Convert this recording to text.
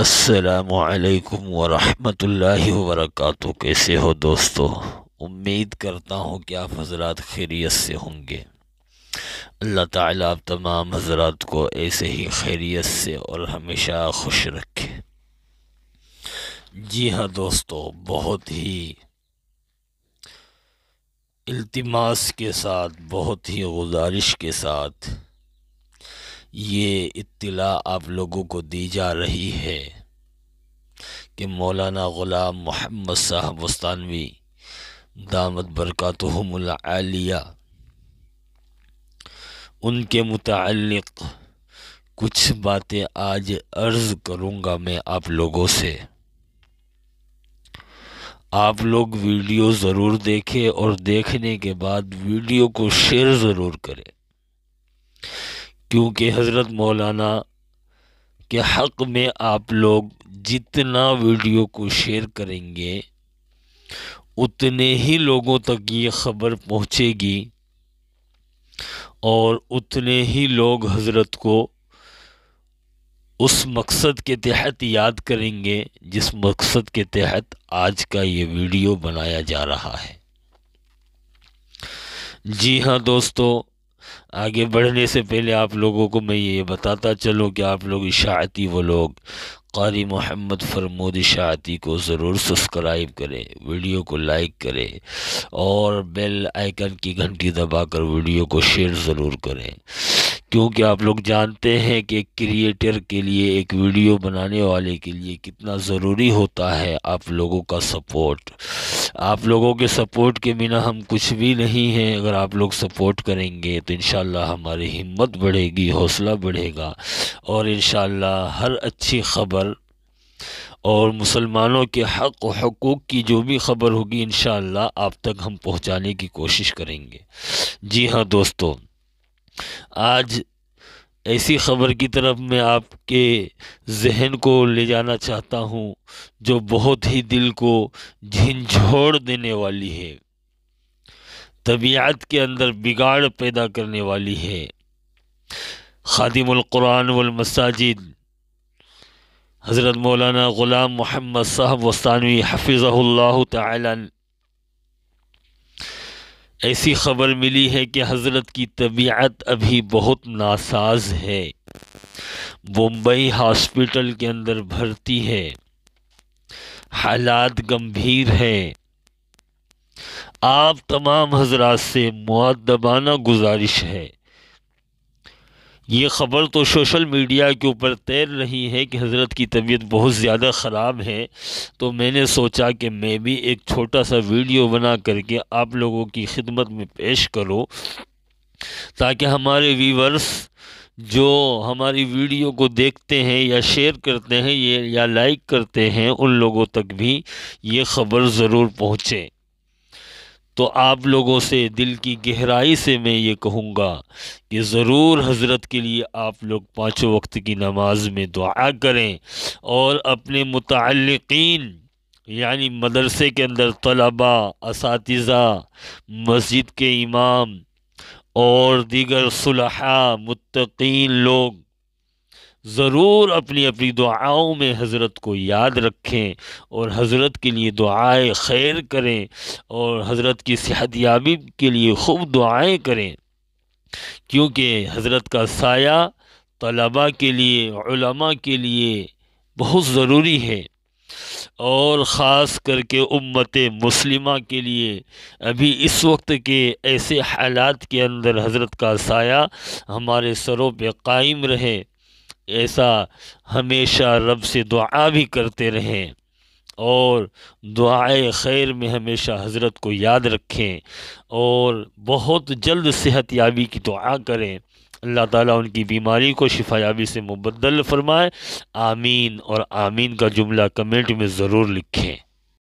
असलकम वरहमतुल्लाहि वबरकातु कैसे हो दोस्तों उम्मीद करता हूँ कि आप हजरात खैरियत से होंगे अल्लाह ताला आप तमाम हजरात को ऐसे ही खैरियत से और हमेशा खुश रखे जी हाँ दोस्तों बहुत ही इल्तिमास के साथ बहुत ही गुजारिश के साथ ये इत्तला आप लोगों को दी जा रही है कि मौलाना ग़ुलाम मोहम्मद साहब वस्तानवी दामद बरक़ातहमलिया उनके मुतलक़ कुछ बातें आज अर्ज़ करूँगा मैं आप लोगों से आप लोग वीडियो ज़रूर देखें और देखने के बाद वीडियो को शेयर ज़रूर करें क्योंकि हज़रत मौलाना के हक़ में आप लोग जितना वीडियो को शेयर करेंगे उतने ही लोगों तक ये ख़बर पहुँचेगी और उतने ही लोग हज़रत को उस मकसद के तहत याद करेंगे जिस मकसद के तहत आज का ये वीडियो बनाया जा रहा है जी हाँ दोस्तों आगे बढ़ने से पहले आप लोगों को मैं ये बताता चलूँ कि आप लोग इशाती वो लोग कारी मोहम्मद फरमोद इशाती को ज़रूर सब्सक्राइब करें वीडियो को लाइक करें और बेल आइकन की घंटी दबाकर वीडियो को शेयर ज़रूर करें क्योंकि आप लोग जानते हैं कि एक क्रिएटर के लिए एक वीडियो बनाने वाले के लिए कितना ज़रूरी होता है आप लोगों का सपोर्ट आप लोगों के सपोर्ट के बिना हम कुछ भी नहीं हैं अगर आप लोग सपोर्ट करेंगे तो इन हमारी हिम्मत बढ़ेगी हौसला बढ़ेगा और इन हर अच्छी खबर और मुसलमानों के हक़ और हकूक़ की जो भी ख़बर होगी इन आप तक हम पहुँचाने की कोशिश करेंगे जी हाँ दोस्तों आज ऐसी ख़बर की तरफ मैं आपके ज़हन को ले जाना चाहता हूँ जो बहुत ही दिल को झिझोड़ देने वाली है तबीयत के अंदर बिगाड़ पैदा करने वाली है ख़ादिमकुरान वमसाजिद हज़रत मौलाना ग़ुलाम मोहम्मद साहब वस्तानवी हफिज़ल्ला तन ऐसी खबर मिली है कि हज़रत की तबीयत अभी बहुत नासाज है मुंबई हॉस्पिटल के अंदर भर्ती है हालात गंभीर हैं आप तमाम हजरात से मुआदबाना गुजारिश है ये ख़बर तो सोशल मीडिया के ऊपर तैर रही है कि हज़रत की तबीयत बहुत ज़्यादा ख़राब है तो मैंने सोचा कि मैं भी एक छोटा सा वीडियो बना करके आप लोगों की खिदमत में पेश करो ताकि हमारे व्यूवर्स जो हमारी वीडियो को देखते हैं या शेयर करते हैं ये या लाइक करते हैं उन लोगों तक भी ये ख़बर ज़रूर पहुँचे तो आप लोगों से दिल की गहराई से मैं ये कहूँगा कि ज़रूर हज़रत के लिए आप लोग पाँचों वक्त की नमाज में दुआ करें और अपने मुतलकिन यानी मदरसे के अंदर तलबा इस मस्जिद के इमाम और दीगर सुलहा मुतकीन लोग ज़रूर अपनी अपनी दुआओं में हज़रत को याद रखें और हज़रत के लिए दुआएं खैर करें और हज़रत की सेहत याबी के लिए खूब दुआएं करें क्योंकि हज़रत का साया तलबा के लिए उलमा के लिए बहुत ज़रूरी है और ख़ास करके उम्मत मुस्लिमा के लिए अभी इस वक्त के ऐसे हालात के अंदर हज़रत का साया हमारे सरों पे कायम रहे ऐसा हमेशा रब से दुआ भी करते रहें और दुआए खैर में हमेशा हज़रत को याद रखें और बहुत जल्द सेहत याबी की दुआ करें अल्लाह ताला उनकी बीमारी को शिफा याबी से मुबदल फरमाए आमीन और आमीन का जुमला कमेंट में ज़रूर लिखें